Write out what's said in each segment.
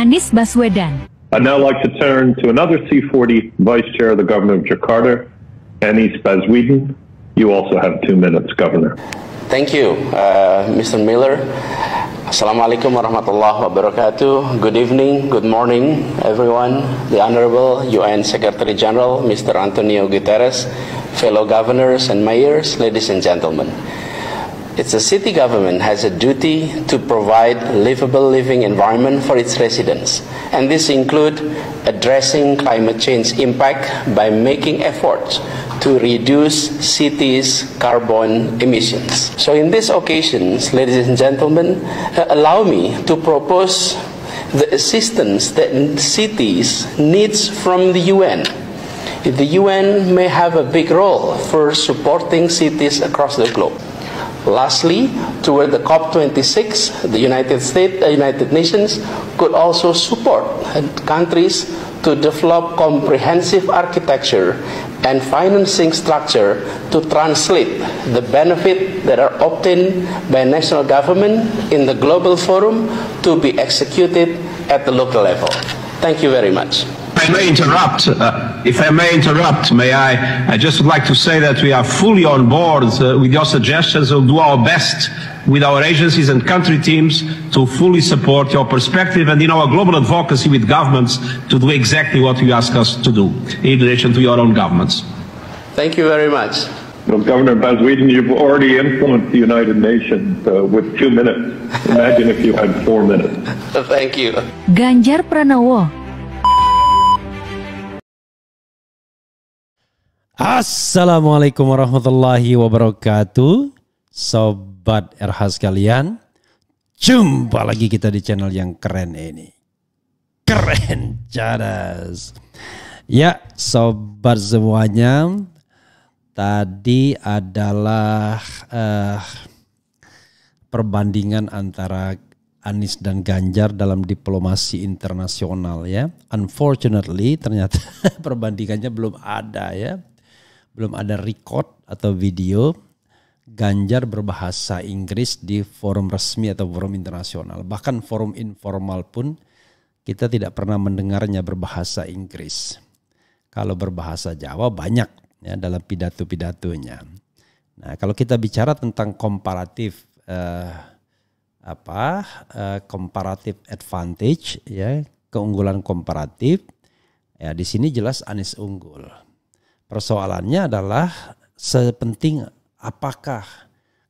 Anies Baswedan. I'd now like to turn to another C40 Vice Chair of the Government of Jakarta, Annie Baswedan. You also have two minutes, Governor. Thank you, uh, Mr. Miller. Assalamualaikum warahmatullahi wabarakatuh. Good evening, good morning, everyone. The Honorable UN Secretary General, Mr. Antonio Guterres, fellow governors and mayors, ladies and gentlemen. It's the city government has a duty to provide livable living environment for its residents, and this includes addressing climate change impact by making efforts to reduce cities' carbon emissions. So in this occasion, ladies and gentlemen, uh, allow me to propose the assistance that cities needs from the UN the UN may have a big role for supporting cities across the globe. Lastly, toward the COP26, the United States, uh, United Nations could also support countries to develop comprehensive architecture and financing structure to translate the benefit that are obtained by national government in the global forum to be executed at the local level. Thank you very much may interrupt, uh, if I may interrupt, may I? I just would like to say that we are fully on board uh, with your suggestions. We'll do our best with our agencies and country teams to fully support your perspective and in our global advocacy with governments to do exactly what you ask us to do in relation to your own governments. Thank you very much. Well, Governor Baswedin, you've already influenced the United Nations uh, with two minutes. Imagine if you had four minutes. Thank you. Ganjar Pranowo Assalamualaikum warahmatullahi wabarakatuh. Sobat RH sekalian, jumpa lagi kita di channel yang keren ini. Keren cadas. Ya, sobat semuanya, tadi adalah uh, perbandingan antara Anies dan Ganjar dalam diplomasi internasional ya. Unfortunately ternyata perbandingannya belum ada ya belum ada record atau video Ganjar berbahasa Inggris di forum resmi atau forum internasional. Bahkan forum informal pun kita tidak pernah mendengarnya berbahasa Inggris. Kalau berbahasa Jawa banyak ya dalam pidato-pidatonya. Nah, kalau kita bicara tentang komparatif eh, apa eh, advantage ya keunggulan komparatif ya di sini jelas Anies unggul Persoalannya adalah sepenting apakah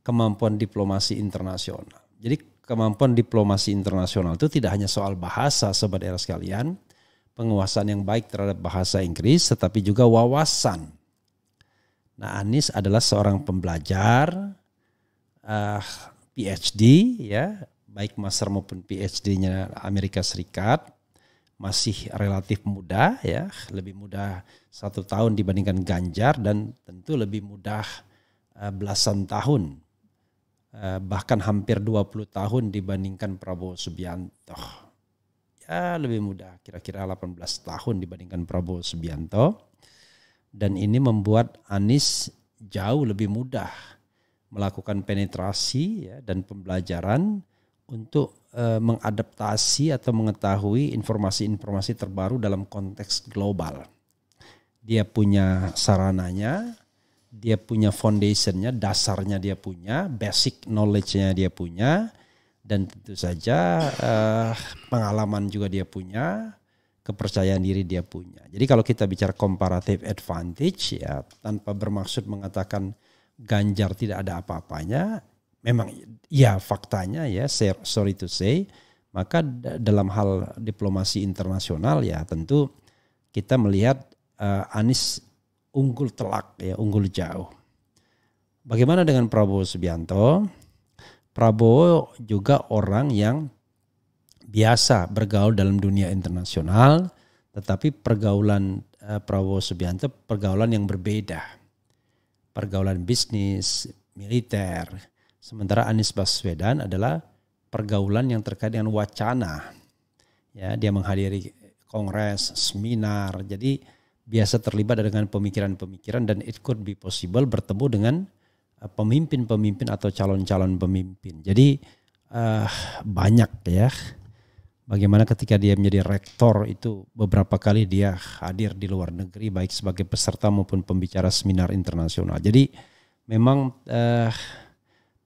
kemampuan diplomasi internasional. Jadi kemampuan diplomasi internasional itu tidak hanya soal bahasa sobat era sekalian, penguasaan yang baik terhadap bahasa Inggris tetapi juga wawasan. Nah, Anies adalah seorang pembelajar uh, eh, PhD ya, baik master maupun PhD-nya Amerika Serikat masih relatif mudah, ya, lebih mudah satu tahun dibandingkan Ganjar dan tentu lebih mudah eh, belasan tahun eh, bahkan hampir 20 tahun dibandingkan Prabowo Subianto. Ya, lebih mudah kira-kira 18 tahun dibandingkan Prabowo Subianto. Dan ini membuat Anies jauh lebih mudah melakukan penetrasi ya, dan pembelajaran untuk Eh, mengadaptasi atau mengetahui informasi-informasi terbaru dalam konteks global. Dia punya sarananya, dia punya foundationnya, dasarnya dia punya, basic knowledge-nya dia punya, dan tentu saja uh, pengalaman juga dia punya, kepercayaan diri dia punya. Jadi kalau kita bicara comparative advantage ya tanpa bermaksud mengatakan Ganjar tidak ada apa-apanya, memang ya faktanya ya sorry to say maka dalam hal diplomasi internasional ya tentu kita melihat uh, Anies unggul telak ya unggul jauh. Bagaimana dengan Prabowo Subianto? Prabowo juga orang yang biasa bergaul dalam dunia internasional, tetapi pergaulan uh, Prabowo Subianto pergaulan yang berbeda. Pergaulan bisnis, militer, Sementara Anies Baswedan adalah pergaulan yang terkait dengan wacana. Ya, dia menghadiri kongres, seminar. Jadi biasa terlibat dengan pemikiran-pemikiran dan it could be possible bertemu dengan eh, pemimpin-pemimpin atau calon-calon pemimpin. Jadi uh, banyak ya. Bagaimana ketika dia menjadi rektor itu beberapa kali dia hadir di luar negeri baik sebagai peserta maupun pembicara seminar internasional. Jadi memang uh,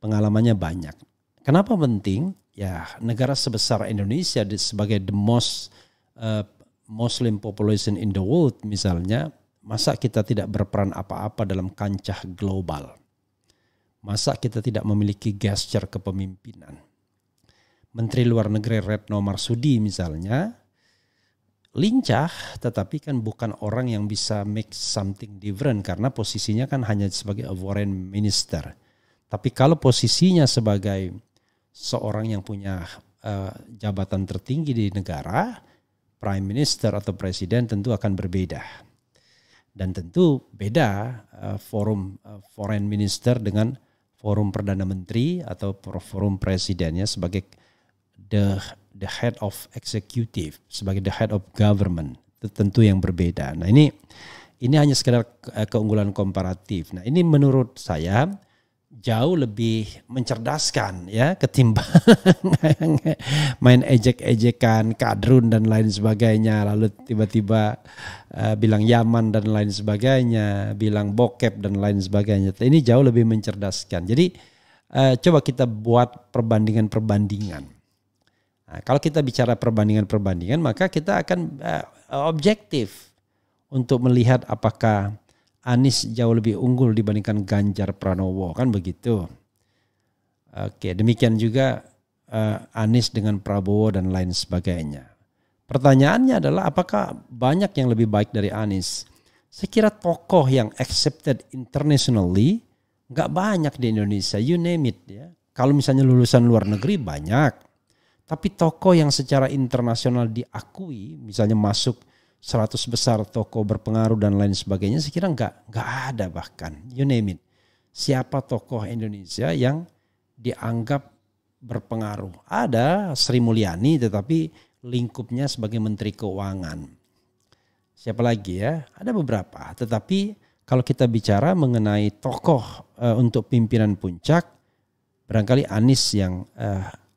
pengalamannya banyak. Kenapa penting? Ya, negara sebesar Indonesia sebagai the most uh, Muslim population in the world misalnya, masa kita tidak berperan apa-apa dalam kancah global? Masa kita tidak memiliki gesture kepemimpinan? Menteri Luar Negeri Retno Marsudi misalnya lincah tetapi kan bukan orang yang bisa make something different karena posisinya kan hanya sebagai a foreign minister. Tapi kalau posisinya sebagai seorang yang punya uh, jabatan tertinggi di negara, prime minister atau presiden tentu akan berbeda. Dan tentu beda uh, forum uh, foreign minister dengan forum perdana menteri atau forum presidennya sebagai the the head of executive, sebagai the head of government. Itu tentu yang berbeda. Nah, ini ini hanya sekedar keunggulan komparatif. Nah, ini menurut saya jauh lebih mencerdaskan ya ketimbang main ejek-ejekan kadrun dan lain sebagainya lalu tiba-tiba uh, bilang Yaman dan lain sebagainya bilang bokep dan lain sebagainya ini jauh lebih mencerdaskan jadi uh, coba kita buat perbandingan-perbandingan nah, kalau kita bicara perbandingan-perbandingan maka kita akan uh, objektif untuk melihat apakah Anies jauh lebih unggul dibandingkan Ganjar Pranowo kan begitu. Oke, demikian juga uh, Anies dengan Prabowo dan lain sebagainya. Pertanyaannya adalah apakah banyak yang lebih baik dari Anies? Saya kira tokoh yang accepted internationally nggak banyak di Indonesia, you name it ya. Kalau misalnya lulusan luar negeri banyak, tapi tokoh yang secara internasional diakui, misalnya masuk 100 besar toko berpengaruh dan lain sebagainya saya kira nggak nggak ada bahkan you name it siapa tokoh Indonesia yang dianggap berpengaruh ada Sri Mulyani tetapi lingkupnya sebagai Menteri Keuangan siapa lagi ya ada beberapa tetapi kalau kita bicara mengenai tokoh e, untuk pimpinan puncak barangkali Anies yang e,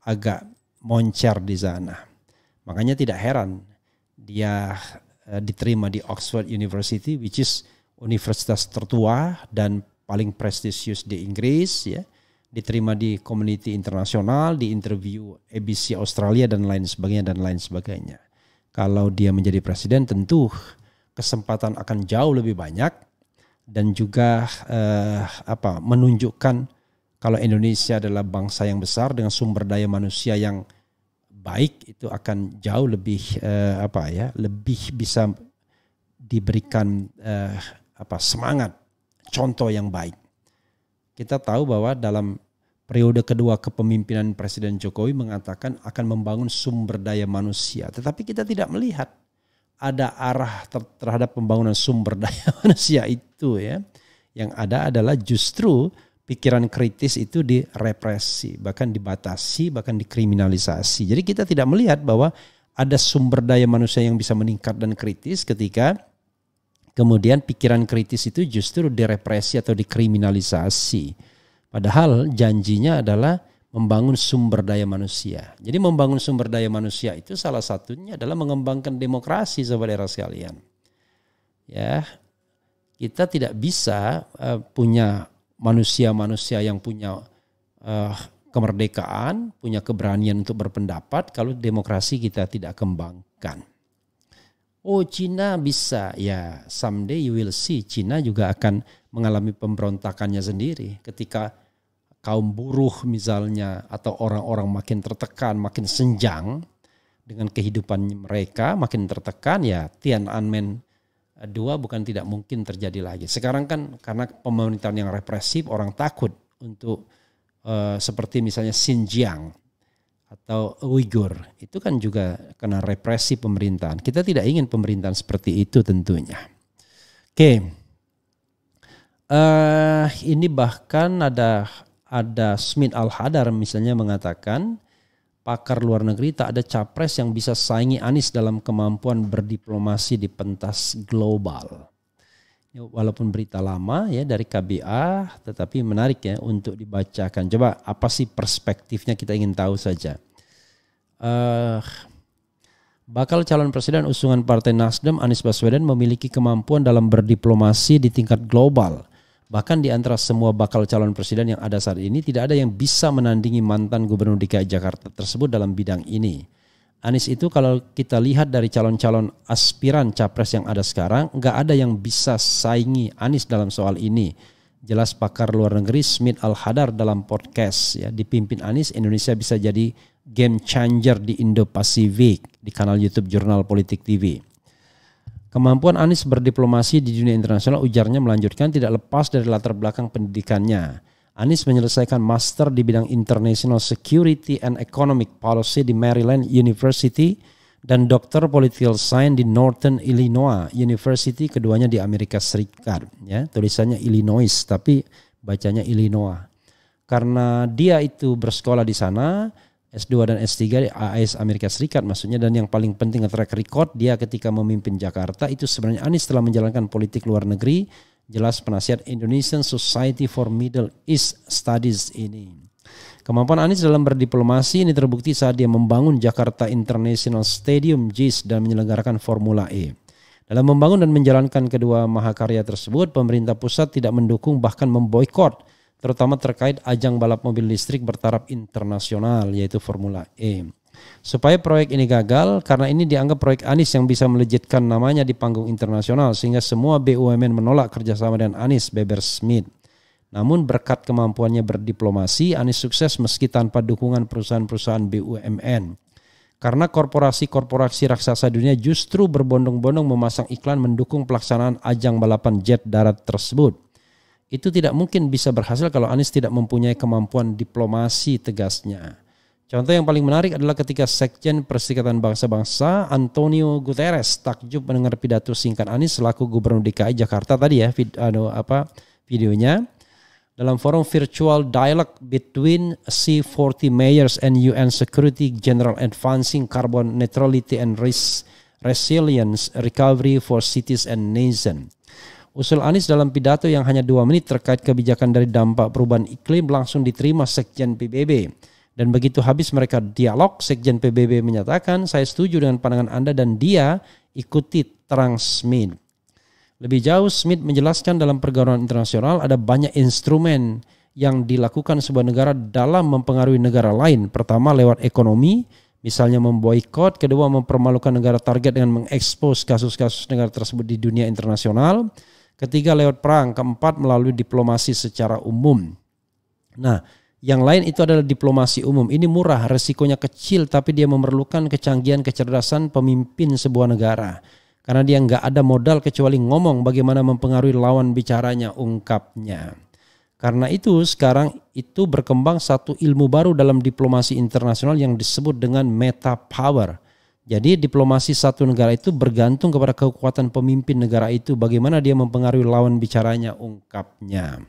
agak moncer di sana makanya tidak heran dia Eh, diterima di Oxford University which is universitas tertua dan paling prestisius di Inggris ya diterima di community internasional di interview ABC Australia dan lain sebagainya dan lain sebagainya kalau dia menjadi presiden tentu kesempatan akan jauh lebih banyak dan juga eh, apa menunjukkan kalau Indonesia adalah bangsa yang besar dengan sumber daya manusia yang baik itu akan jauh lebih uh, apa ya lebih bisa diberikan uh, apa semangat contoh yang baik kita tahu bahwa dalam periode kedua kepemimpinan Presiden Jokowi mengatakan akan membangun sumber daya manusia tetapi kita tidak melihat ada arah ter terhadap pembangunan sumber daya manusia itu ya yang ada adalah justru pikiran kritis itu direpresi, bahkan dibatasi, bahkan dikriminalisasi. Jadi kita tidak melihat bahwa ada sumber daya manusia yang bisa meningkat dan kritis ketika kemudian pikiran kritis itu justru direpresi atau dikriminalisasi. Padahal janjinya adalah membangun sumber daya manusia. Jadi membangun sumber daya manusia itu salah satunya adalah mengembangkan demokrasi era sekalian. Ya, kita tidak bisa uh, punya manusia-manusia yang punya uh, kemerdekaan, punya keberanian untuk berpendapat kalau demokrasi kita tidak kembangkan. Oh Cina bisa, ya someday you will see Cina juga akan mengalami pemberontakannya sendiri ketika kaum buruh misalnya atau orang-orang makin tertekan, makin senjang dengan kehidupan mereka, makin tertekan ya Tiananmen Dua, bukan tidak mungkin terjadi lagi. Sekarang kan karena pemerintahan yang represif, orang takut untuk uh, seperti misalnya Xinjiang atau Uighur. Itu kan juga kena represi pemerintahan. Kita tidak ingin pemerintahan seperti itu tentunya. Oke. Okay. Uh, eh, ini bahkan ada ada Smith Al-Hadar misalnya mengatakan pakar luar negeri tak ada capres yang bisa saingi Anies dalam kemampuan berdiplomasi di pentas global. Walaupun berita lama ya dari KBA tetapi menarik ya untuk dibacakan. Coba apa sih perspektifnya kita ingin tahu saja. Uh, bakal calon presiden usungan Partai Nasdem Anies Baswedan memiliki kemampuan dalam berdiplomasi di tingkat global Bahkan di antara semua bakal calon presiden yang ada saat ini tidak ada yang bisa menandingi mantan gubernur DKI Jakarta tersebut dalam bidang ini. Anies itu kalau kita lihat dari calon-calon aspiran capres yang ada sekarang, nggak ada yang bisa saingi Anies dalam soal ini. Jelas pakar luar negeri Smith Al-Hadar dalam podcast ya dipimpin Anies Indonesia bisa jadi game changer di Indo-Pasifik di kanal YouTube Jurnal Politik TV. Kemampuan Anies berdiplomasi di dunia internasional ujarnya melanjutkan tidak lepas dari latar belakang pendidikannya. Anies menyelesaikan master di bidang International Security and Economic Policy di Maryland University dan Doktor political science di Northern Illinois University keduanya di Amerika Serikat ya tulisannya Illinois tapi bacanya Illinois karena dia itu bersekolah di sana S2 dan S3 di AS Amerika Serikat maksudnya dan yang paling penting track record dia ketika memimpin Jakarta itu sebenarnya Anies telah menjalankan politik luar negeri jelas penasihat Indonesian Society for Middle East Studies ini. Kemampuan Anies dalam berdiplomasi ini terbukti saat dia membangun Jakarta International Stadium JIS dan menyelenggarakan Formula E. Dalam membangun dan menjalankan kedua mahakarya tersebut, pemerintah pusat tidak mendukung bahkan memboikot terutama terkait ajang balap mobil listrik bertaraf internasional yaitu Formula E. Supaya proyek ini gagal karena ini dianggap proyek Anis yang bisa melejitkan namanya di panggung internasional sehingga semua BUMN menolak kerjasama dengan Anis Beber Smith. Namun berkat kemampuannya berdiplomasi, Anis sukses meski tanpa dukungan perusahaan-perusahaan BUMN. Karena korporasi-korporasi raksasa dunia justru berbondong-bondong memasang iklan mendukung pelaksanaan ajang balapan jet darat tersebut itu tidak mungkin bisa berhasil kalau Anies tidak mempunyai kemampuan diplomasi tegasnya. Contoh yang paling menarik adalah ketika Sekjen Perserikatan Bangsa-Bangsa Antonio Guterres takjub mendengar pidato singkat Anies selaku Gubernur DKI Jakarta tadi ya vid, ano, apa videonya dalam forum virtual dialogue between C40 mayors and UN Security General Advancing Carbon Neutrality and Res Resilience Recovery for Cities and Nations. Usul Anies dalam pidato yang hanya dua menit terkait kebijakan dari dampak perubahan iklim langsung diterima Sekjen PBB. Dan begitu habis mereka dialog, Sekjen PBB menyatakan, saya setuju dengan pandangan Anda dan dia ikuti transmit Lebih jauh, Smith menjelaskan dalam pergaulan internasional ada banyak instrumen yang dilakukan sebuah negara dalam mempengaruhi negara lain. Pertama lewat ekonomi, misalnya memboikot, kedua mempermalukan negara target dengan mengekspos kasus-kasus negara tersebut di dunia internasional ketiga lewat perang, keempat melalui diplomasi secara umum. Nah, yang lain itu adalah diplomasi umum. Ini murah, resikonya kecil tapi dia memerlukan kecanggihan kecerdasan pemimpin sebuah negara. Karena dia nggak ada modal kecuali ngomong bagaimana mempengaruhi lawan bicaranya, ungkapnya. Karena itu sekarang itu berkembang satu ilmu baru dalam diplomasi internasional yang disebut dengan meta power. Jadi diplomasi satu negara itu bergantung kepada kekuatan pemimpin negara itu bagaimana dia mempengaruhi lawan bicaranya ungkapnya.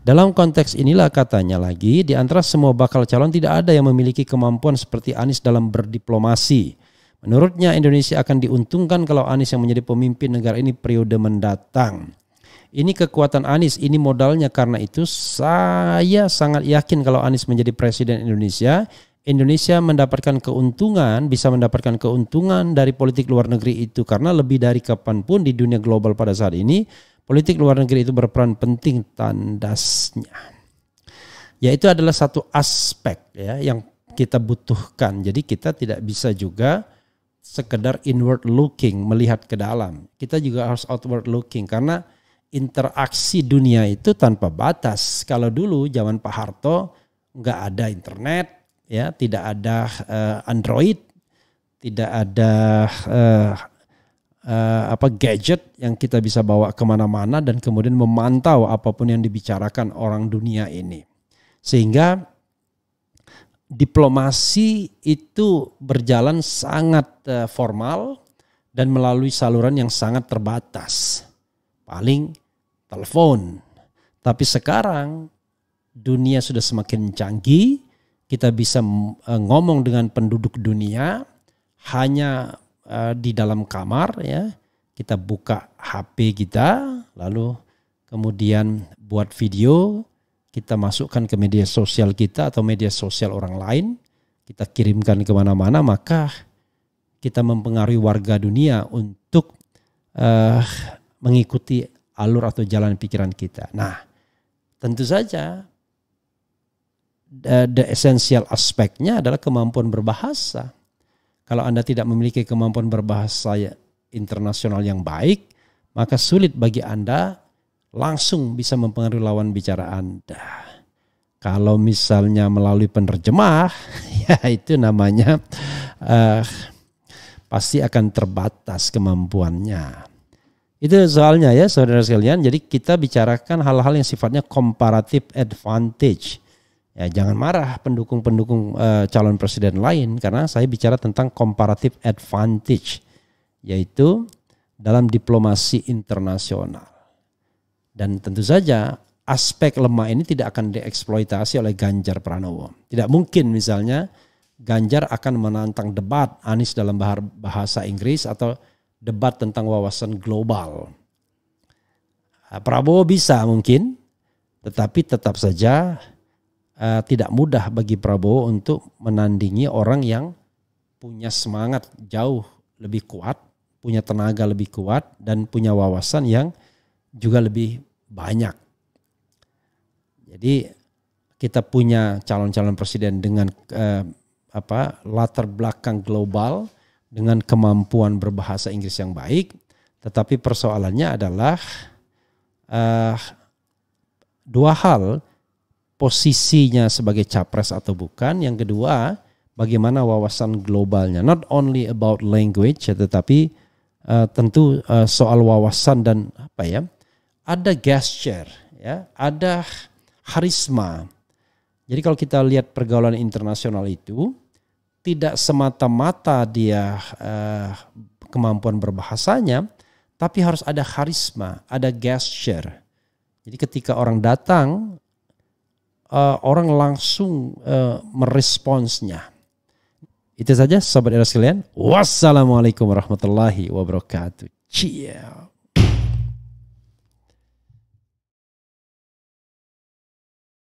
Dalam konteks inilah katanya lagi di antara semua bakal calon tidak ada yang memiliki kemampuan seperti Anies dalam berdiplomasi. Menurutnya Indonesia akan diuntungkan kalau Anies yang menjadi pemimpin negara ini periode mendatang. Ini kekuatan Anies, ini modalnya karena itu saya sangat yakin kalau Anies menjadi presiden Indonesia Indonesia mendapatkan keuntungan, bisa mendapatkan keuntungan dari politik luar negeri itu karena lebih dari kapan pun di dunia global pada saat ini politik luar negeri itu berperan penting tandasnya. Yaitu adalah satu aspek ya yang kita butuhkan. Jadi kita tidak bisa juga sekedar inward looking melihat ke dalam. Kita juga harus outward looking karena interaksi dunia itu tanpa batas. Kalau dulu zaman Pak Harto nggak ada internet, ya tidak ada uh, Android, tidak ada uh, uh, apa gadget yang kita bisa bawa kemana-mana dan kemudian memantau apapun yang dibicarakan orang dunia ini, sehingga diplomasi itu berjalan sangat uh, formal dan melalui saluran yang sangat terbatas, paling telepon. Tapi sekarang dunia sudah semakin canggih kita bisa eh, ngomong dengan penduduk dunia hanya eh, di dalam kamar ya. Kita buka HP kita lalu kemudian buat video, kita masukkan ke media sosial kita atau media sosial orang lain, kita kirimkan kemana-mana, maka kita mempengaruhi warga dunia untuk uh, mengikuti alur atau jalan pikiran kita. Nah, tentu saja Eh, the, essential aspeknya adalah kemampuan berbahasa. Kalau Anda tidak memiliki kemampuan berbahasa ya, internasional yang baik, maka sulit bagi Anda langsung bisa mempengaruhi lawan bicara Anda. Kalau misalnya melalui penerjemah, ya itu namanya uh, pasti akan terbatas kemampuannya. Itu soalnya ya saudara sekalian. Jadi kita bicarakan hal-hal yang sifatnya comparative advantage Ya, jangan marah pendukung-pendukung uh, calon presiden lain karena saya bicara tentang comparative advantage yaitu dalam diplomasi internasional. Dan tentu saja aspek lemah ini tidak akan dieksploitasi oleh Ganjar Pranowo. Tidak mungkin misalnya Ganjar akan menantang debat Anies dalam bahasa Inggris atau debat tentang wawasan global. Prabowo bisa mungkin, tetapi tetap saja uh, tidak mudah bagi Prabowo untuk menandingi orang yang punya semangat jauh lebih kuat, punya tenaga lebih kuat dan punya wawasan yang juga lebih banyak. Jadi kita punya calon-calon presiden dengan eh, apa latar belakang global dengan kemampuan berbahasa Inggris yang baik, tetapi persoalannya adalah eh, dua hal posisinya sebagai capres atau bukan. Yang kedua, bagaimana wawasan globalnya. Not only about language, ya, tetapi uh, tentu uh, soal wawasan dan apa ya, ada gesture, ya, ada harisma. Jadi kalau kita lihat pergaulan internasional itu tidak semata-mata dia uh, kemampuan berbahasanya, tapi harus ada harisma, ada gesture. Jadi ketika orang datang uh, orang langsung uh, meresponsnya. Itu saja sobat era sekalian. Wassalamualaikum warahmatullahi wabarakatuh. Ciao.